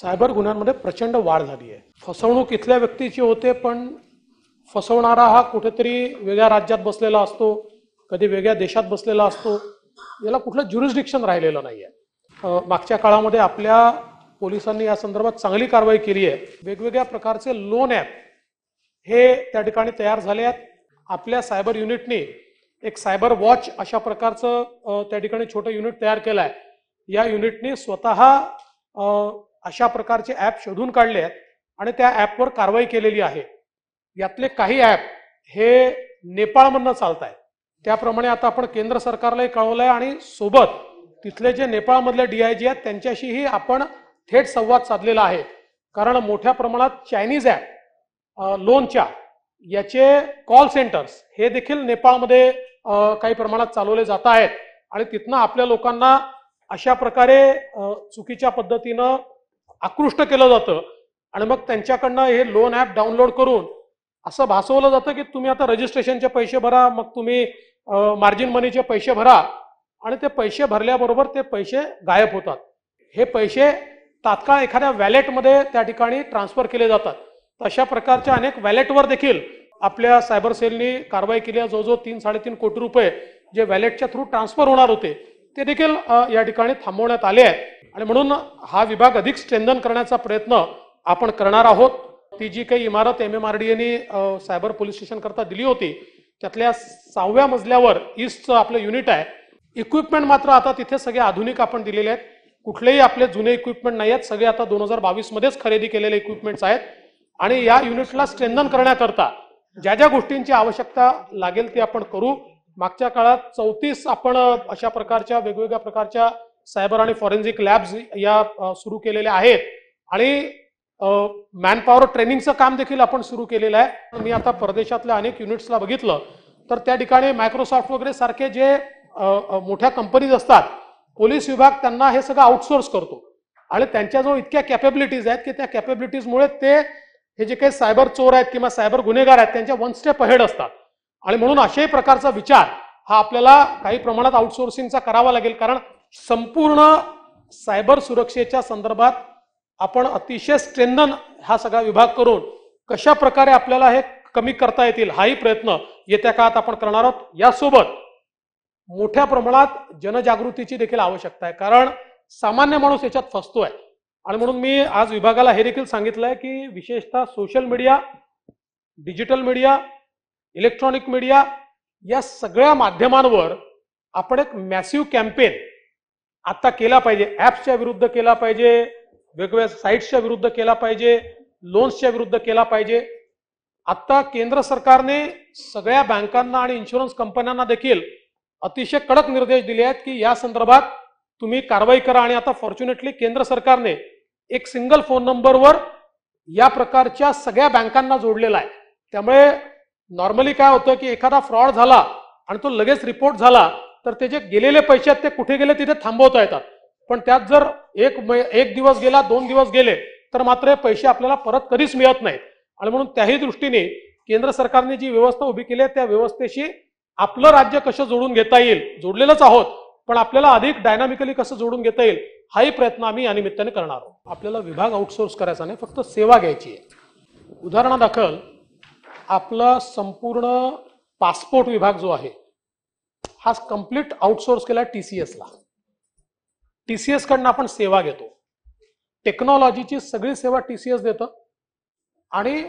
cyber गुन्ह्यांमध्ये प्रचंड वाढ झाली आहे फसवणूक इथल्या व्यक्तीची होते पण फसवणारा हा कुठेतरी वेगळ्या राज्यात बसलेला असतो कधी वेगळ्या देशात बसलेला असतो याला कुठलं ज्युरिस्डिक्शन राहिलेलं नाही आहे मागच्या काळामध्ये आपल्या पोलिसांनी या संदर्भात चांगली कारवाई केली आहे वेगवेगळ्या प्रकारचे लोन ॲप हे त्या ठिकाणी तयार झाले आहेत आपल्या सायबर युनिटने एक सायबर वॉच अशा प्रकारचं त्या ठिकाणी छोटं युनिट तयार केलं आहे या युनिटने स्वतः अशा प्रकारचे ॲप शोधून काढले आहेत आणि त्या ॲपवर कारवाई केलेली आहे यातले काही ॲप हे नेपाळमधनं चालत आहेत त्याप्रमाणे आता आपण केंद्र सरकारलाही कळवलं आहे आणि सोबत तिथले जे नेपाळमधले डी आय जी आहेत त्यांच्याशीही आपण थेट संवाद साधलेला आहे कारण मोठ्या प्रमाणात चायनीज ॲप लोनच्या याचे कॉल सेंटर्स हे देखील नेपाळमध्ये काही प्रमाणात चालवले जात आहेत आणि तिथनं आपल्या लोकांना अशा प्रकारे चुकीच्या पद्धतीनं आकृष्ट केलं जातं आणि मग त्यांच्याकडनं हे लोन ॲप डाउनलोड करून असं भासवलं जातं की तुम्ही आता रजिस्ट्रेशनचे पैसे भरा मग तुम्ही मार्जिन मनीचे पैसे भरा आणि ते पैसे भरल्याबरोबर ते पैसे गायब होतात हे पैसे तात्काळ एखाद्या वॅलेटमध्ये त्या ठिकाणी ट्रान्सफर केले जातात तशा अशा प्रकारच्या अनेक वॅलेटवर देखील आपल्या सायबर सेलनी कारवाई केली जो तीन साडेतीन कोटी रुपये जे वॅलेटच्या थ्रू ट्रान्सफर होणार होते ते देखील या ठिकाणी थांबवण्यात आले आहेत आणि म्हणून हा विभाग अधिक स्ट्रेंदन करण्याचा प्रयत्न आपण करणार आहोत ती जी काही इमारत एम एम आर डी एने सायबर पोलीस स्टेशन करता दिली होती त्यातल्या सहाव्या मजल्यावर ईस्टचं आपलं युनिट आहे इक्विपमेंट मात्र आता तिथे सगळे आधुनिक आपण दिलेले आहेत कुठलेही आपले जुने इक्विपमेंट नाही आहेत सगळे आता दोन हजार बावीसमध्येच खरेदी केलेले इक्विपमेंट्स आहेत आणि या युनिटला स्ट्रेंदन करण्याकरता ज्या ज्या गोष्टींची आवश्यकता लागेल ती आपण करू मागच्या काळात चौतीस आपण अशा प्रकारच्या वेगवेगळ्या प्रकारच्या सायबर आणि फॉरेन्सिक लॅब्स या सुरू केलेल्या आहेत आणि मॅनपॉवर ट्रेनिंगचं काम देखील आपण सुरू केलेलं आहे मी आता परदेशातल्या अनेक युनिट्सला बघितलं तर त्या ठिकाणी मायक्रोसॉफ्ट वगैरे सारखे जे मोठ्या कंपनीज असतात पोलीस विभाग त्यांना हे सगळं आउटसोर्स करतो आणि त्यांच्याजवळ इतक्या कॅपेबिलिटीज आहेत की त्या कॅपेबिलिटीजमुळे ते हे जे काही सायबर चोर आहेत किंवा सायबर गुन्हेगार आहेत त्यांच्या वन स्टेप अहेड असतात आणि म्हणून अशाही प्रकारचा विचार हा आपल्याला काही प्रमाणात आउटसोर्सिंगचा करावा लागेल कारण संपूर्ण सायबर सुरक्षेच्या संदर्भात आपण अतिशय स्ट्रेंदन हा सगळा विभाग करून कशा प्रकारे आपल्याला हे कमी करता येतील हाही प्रयत्न येत्या काळात आपण करणार आहोत यासोबत मोठ्या प्रमाणात जनजागृतीची देखील आवश्यकता आहे कारण सामान्य माणूस याच्यात फसतोय आणि म्हणून मी आज विभागाला हे देखील सांगितलं आहे की विशेषतः social media digital media electronic media या सगळ्या माध्यमांवर आपण एक मॅसिव्ह कॅम्पेन आता केला पाहिजे ॲप्सच्या विरुद्ध केला पाहिजे वेगवेगळ्या साईट्सच्या विरुद्ध केला पाहिजे लोन्सच्या विरुद्ध केला पाहिजे आत्ता केंद्र सरकारने सगळ्या बँकांना आणि इन्शुरन्स कंपन्यांना देखील अतिशय कडक निर्देश दिले आहेत की या संदर्भात तुम्ही कारवाई करा आणि आता फॉर्च्युनेटली केंद्र सरकारने एक सिंगल फोन नंबरवर या प्रकारच्या सगळ्या बँकांना जोडलेला आहे त्यामुळे नॉर्मली काय होतं की एखादा फ्रॉड झाला आणि तो लगेच रिपोर्ट झाला तर ते जे गेलेले पैसे आहेत ते कुठे गेले तिथे थांबवता येतात पण त्यात जर एक एक दिवस गेला दोन दिवस गेले तर मात्र हे पैसे आपल्याला परत कधीच मिळत नाहीत आणि म्हणून त्याही दृष्टीने केंद्र सरकारने जी व्यवस्था उभी केली आहे त्या व्यवस्थेशी आपलं राज्य कसं जोडून घेता येईल जोडलेलंच आहोत पण आपल्याला अधिक डायनामिकली कसं जोडून घेता येईल हाही प्रयत्न आम्ही या निमित्ताने करणार आहोत आपल्याला विभाग आउटसोर्स करायचा नाही फक्त सेवा घ्यायची आहे उदाहरणादाखल आपला संपूर्ण पासपोर्ट विभाग जो आहे हा कम्प्लीट आउटसोर्स केला टीसीएसला टीसीएस कडनं आपण सेवा घेतो टेक्नॉलॉजीची सगळी सेवा टीसीएस देत आणि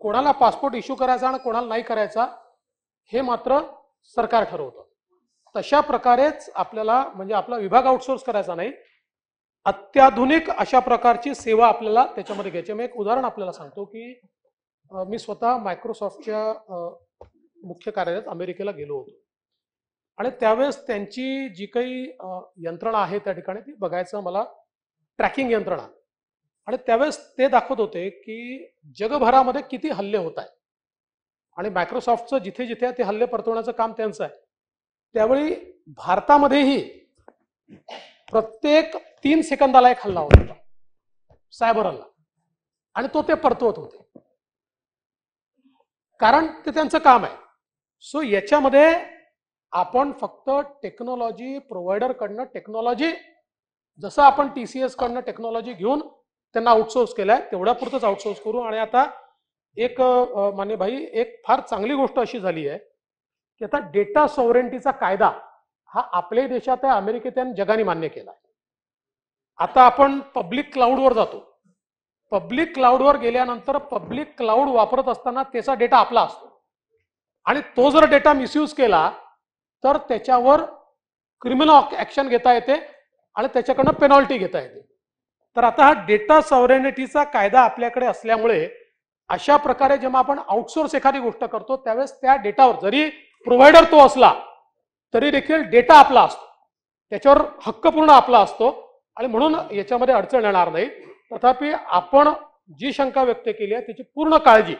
कोणाला पासपोर्ट इश्यू करायचा आणि कोणाला नाही करायचा हे मात्र सरकार ठरवतं तशा प्रकारेच आपल्याला म्हणजे आपला विभाग आउटसोर्स करायचा नाही अत्याधुनिक अशा प्रकारची सेवा आपल्याला त्याच्यामध्ये घ्यायची मी एक उदाहरण आपल्याला सांगतो की मी स्वतः मायक्रोसॉफ्टच्या मुख्य कार्यालयात अमेरिकेला गेलो होतो आणि त्यावेळेस त्यांची जी काही यंत्रणा आहे त्या ठिकाणी ती बघायचं मला ट्रॅकिंग यंत्रणा आणि त्यावेळेस ते दाखवत होते की जगभरामध्ये किती हल्ले होत आहेत आणि मायक्रोसॉफ्टचं जिथे जिथे ते हल्ले परतवण्याचं काम त्यांचं आहे त्यावेळी भारतामध्येही प्रत्येक तीन सेकंदाला एक हल्ला होत होता सायबर हल्ला आणि तो ते परतवत होते कारण ते त्यांचं काम आहे सो याच्यामध्ये आपण फक्त टेक्नॉलॉजी प्रोव्हायडरकडनं टेक्नॉलॉजी जसं आपण टी सी एसकडनं टेक्नॉलॉजी घेऊन त्यांना आउटसोर्स केलाय तेवढ्या तेवढ्यापुरतंच आउटसोर्स करू आणि आता एक माने भाई एक फार चांगली गोष्ट अशी झाली आहे की आता डेटा सॉवरेंटीचा कायदा हा आपल्याही देशात आहे अमेरिकेत आणि जगाने मान्य केला आता आपण पब्लिक क्लाउडवर जातो पब्लिक क्लाउडवर गेल्यानंतर पब्लिक क्लाउड वापरत असताना त्याचा डेटा आपला असतो आणि तो जर डेटा मिसयूज केला तर त्याच्यावर क्रिमिनल ॲक्शन घेता येते आणि त्याच्याकडनं पेनॉल्टी घेता येते तर आता हा डेटा सॉवरेनिटीचा कायदा आपल्याकडे असल्यामुळे अशा प्रकारे जेव्हा आपण आउटसोर्स एखादी गोष्ट करतो त्यावेळेस त्या डेटावर जरी प्रोव्हायडर तो असला तरी देखील डेटा आपला असतो त्याच्यावर हक्कपूर्ण आपला असतो आणि म्हणून याच्यामध्ये अडचण येणार नाही तथापि आपण जी शंका व्यक्त केली आहे त्याची पूर्ण काळजी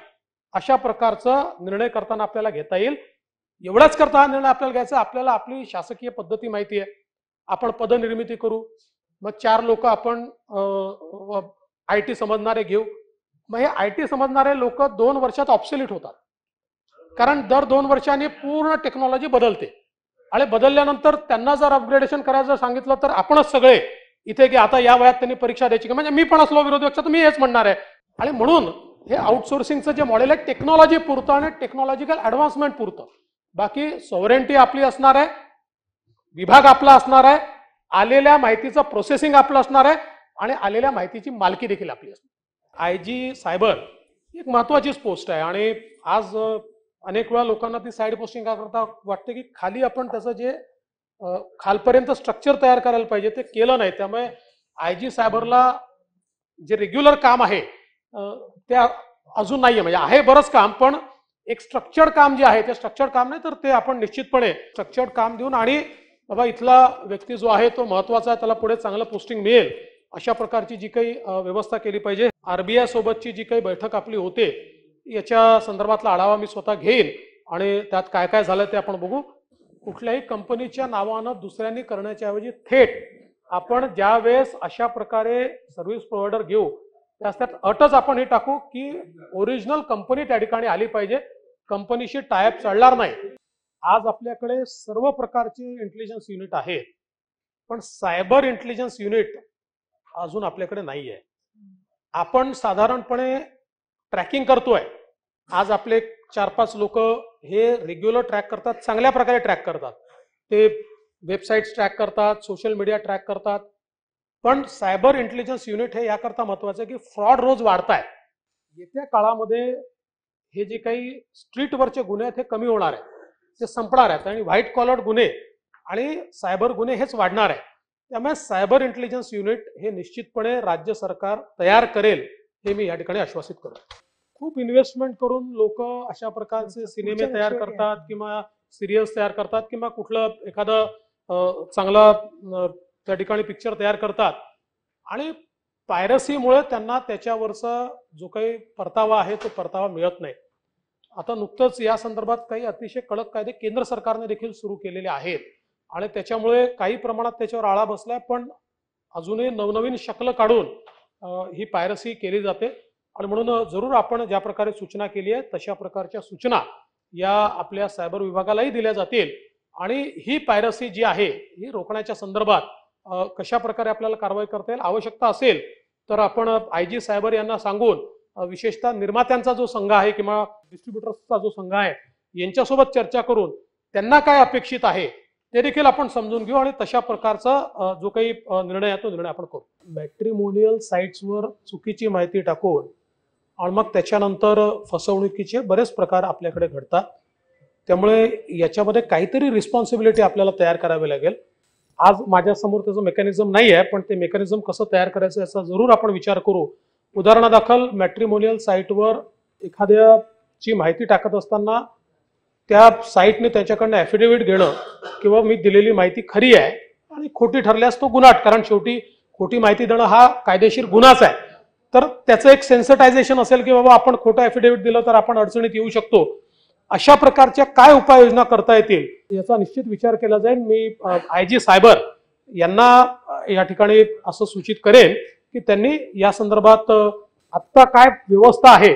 अशा प्रकारचा निर्णय करताना आपल्याला घेता येईल एवढाच करता हा निर्णय आपल्याला घ्यायचा आपल्याला आपली शासकीय पद्धती माहिती आहे आपण पदनिर्मिती करू मग चार लोक आपण आय टी समजणारे घेऊ मग हे आय टी समजणारे लोक दोन वर्षात ऑप्सिलिट होतात कारण दर दोन वर्षांनी पूर्ण टेक्नॉलॉजी बदलते आणि बदलल्यानंतर त्यांना जर अपग्रेडेशन करायचं सांगितलं तर आपणच सगळे इथे की आता या वयात त्यांनी परीक्षा द्यायची की म्हणजे मी पण असलो विरोधी पक्ष तर मी हेच म्हणणार आहे आणि म्हणून हे आउटसोर्सिंगचं जे मॉडेल आहे टेक्नॉलॉजी पुरतं आणि टेक्नॉलॉजिकल ॲडव्हान्समेंट पुरतं बाकी सॉवरेंटी आपली असणार आहे विभाग आपला असणार आहे आलेल्या माहितीचं प्रोसेसिंग आपलं असणार आहे आणि आलेल्या माहितीची मालकी देखील आपली असणार आय जी सायबर एक महत्वाचीच पोस्ट आहे आणि आज अनेक वेळा लोकांना ती साईड पोस्टिंग करता वाटते की खाली आपण त्याचं जे खालपर्यंत स्ट्रक्चर तयार करायला पाहिजे ते केलं नाही त्यामुळे आय जी सायबरला जे रेग्युलर काम आहे त्या अजून नाही आहे म्हणजे आहे बरंच काम पण एक स्ट्रक्चर्ड काम जे आहे ते स्ट्रक्चर्ड काम नाही तर ते आपण निश्चितपणे स्ट्रक्चर्ड काम देऊन आणि बाबा इथला व्यक्ती जो आहे तो महत्वाचा आहे त्याला पुढे चांगलं पोस्टिंग मिळेल अशा प्रकारची जी काही व्यवस्था केली पाहिजे आरबीआय सोबतची जी काही बैठक आपली होते याच्या संदर्भातला आढावा मी स्वतः घेईन आणि त्यात काय काय झालं ते आपण बघू कुठल्याही कंपनीच्या नावानं दुसऱ्यांनी करण्याच्याऐवजी थेट आपण ज्या वेळेस अशा प्रकारे सर्व्हिस प्रोव्हायडर घेऊ त्या त्यात अटच आपण हे टाकू की ओरिजिनल कंपनी त्या ठिकाणी आली पाहिजे कंपनीशी टायप चढणार नाही आज आपल्याकडे सर्व प्रकारचे इंटेलिजन्स युनिट आहेत पण सायबर इंटेलिजन्स युनिट अजून आपल्याकडे नाही आहे आपण साधारणपणे ट्रॅकिंग करतोय आज आपले चार पाच लोक हे रेग्युलर ट्रॅक करतात चांगल्या प्रकारे ट्रॅक करतात ते वेबसाईट ट्रॅक करतात सोशल मीडिया ट्रॅक करतात पण सायबर इंटेलिजन्स युनिट हे याकरता महत्वाचं आहे की फ्रॉड रोज वाढताय येत्या काळामध्ये हे जे काही स्ट्रीटवरचे गुन्हे आहेत हे कमी होणार आहेत ते संपणार आहेत आणि व्हाईट कॉलर गुन्हे आणि सायबर गुन्हे हेच वाढणार आहे त्यामुळे सायबर इंटेलिजन्स युनिट हे निश्चितपणे राज्य सरकार तयार करेल हे मी या ठिकाणी आश्वासित करतो खूप इन्व्हेस्टमेंट करून लोक अशा प्रकारचे सिनेमे तयार करतात किंवा सिरियल्स तयार करतात किंवा कुठलं एखादं चांगला त्या ठिकाणी पिक्चर तयार करतात आणि पायरसीमुळे त्यांना त्याच्यावरचा जो काही परतावा आहे तो परतावा मिळत नाही आता नुकतंच या संदर्भात काही अतिशय कडक कायदे केंद्र सरकारने देखील सुरू केलेले आहेत आणि त्याच्यामुळे काही प्रमाणात त्याच्यावर आळा बसलाय पण अजूनही नवनवीन शकल काढून ही पायरसी केली जाते आणि म्हणून जरूर आपण ज्या प्रकारे सूचना केली आहे तशा प्रकारच्या सूचना या आपल्या सायबर विभागालाही दिल्या जातील आणि ही पायरसी जी आहे ही रोखण्याच्या संदर्भात कशा प्रकारे आपल्याला कारवाई करता येईल आवश्यकता असेल तर आपण आय जी सायबर यांना सांगून विशेषतः निर्मात्यांचा जो संघ आहे किंवा डिस्ट्रीब्युटर्सचा जो संघ आहे यांच्यासोबत चर्चा करून त्यांना काय अपेक्षित आहे ते देखील आपण समजून घेऊ आणि तशा प्रकारचा जो काही निर्णय आहे तो निर्णय आपण करू मॅट्रिमोनियल साईट्सवर चुकीची माहिती टाकून आणि मग त्याच्यानंतर फसवणुकीचे बरेच प्रकार आपल्याकडे घडतात त्यामुळे याच्यामध्ये काहीतरी रिस्पॉन्सिबिलिटी आपल्याला तयार करावी लागेल आज माझ्यासमोर त्याचं मेकॅनिझम नाही आहे पण ते मेकॅनिझम कसं तयार करायचं याचा जरूर आपण विचार करू उदाहरणादाखल मॅट्रिमोनियल साईटवर एखाद्याची माहिती टाकत असताना त्या साईटने त्याच्याकडनं ॲफिडेव्हिट घेणं किंवा मी दिलेली माहिती खरी आहे आणि खोटी ठरल्यास तो गुन्हा कारण शेवटी खोटी माहिती देणं हा कायदेशीर गुन्हाच आहे तर त्याचं एक सेन्सिटायझेशन असेल की बाबा आपण खोटं ॲफिडेव्हिट दिलं तर आपण अडचणीत येऊ शकतो अशा प्रकारच्या काय उपाययोजना करता येतील याचा निश्चित विचार केला जाईल मी आय जी सायबर यांना या ठिकाणी असं सूचित करेन की त्यांनी या संदर्भात आत्ता काय व्यवस्था आहे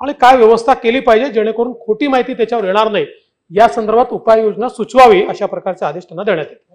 आणि काय व्यवस्था केली पाहिजे जेणेकरून खोटी माहिती त्याच्यावर येणार नाही या संदर्भात उपाययोजना सुचवावी अशा प्रकारचे आदेश त्यांना देण्यात येतील